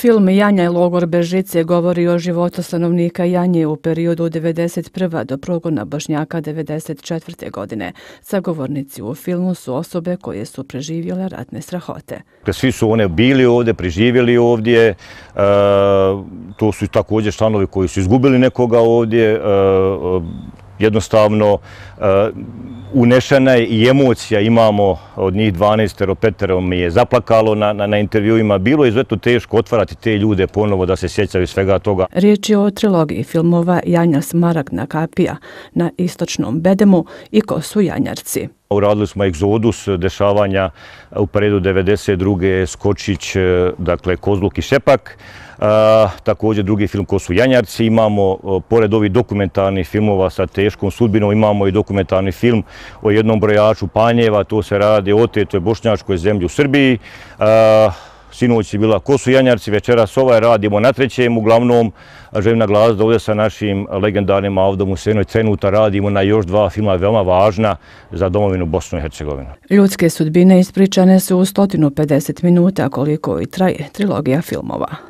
Film Janja i logor Bežice govori o životu stanovnika Janje u periodu 1991. do progona Bošnjaka 1994. godine. Sagovornici u filmu su osobe koje su preživjele ratne strahote. Svi su one bili ovdje, preživjeli ovdje, e, to su također članovi koji su izgubili nekoga ovdje, e, e, jednostavno unešana je i emocija imamo od njih 12-ero, mi je zaplakalo na, na, na intervjuima. Bilo je izvjetno teško otvarati te ljude ponovo da se sjećaju svega toga. Riječ je o trilogiji filmova Janja Smaragna Kapija na istočnom bedemu i ko su Janjarci. Uradili smo egzodus dešavanja u predu 92. Skočić, eh, dakle Kozluk i Šepak. A, eh, također drugi film ko su Janjarci. Imamo, eh, pored ovih dokumentarnih filmova sa teškom sudbinom, imamo i dokumentarni film o jednom brojaču Panjeva, to se radi o tetoj bošnjačkoj zemlji u Srbiji. Sinoć je bila Kosu Janjarci, večeras ovaj radimo na trećem, uglavnom želim na glas da ovdje sa našim legendarnim avdom u Senoj Cenuta radimo na još dva filma veoma važna za domovinu Bosnu i Hercegovinu. Ljudske sudbine ispričane su u 150 minuta koliko i traje trilogija filmova.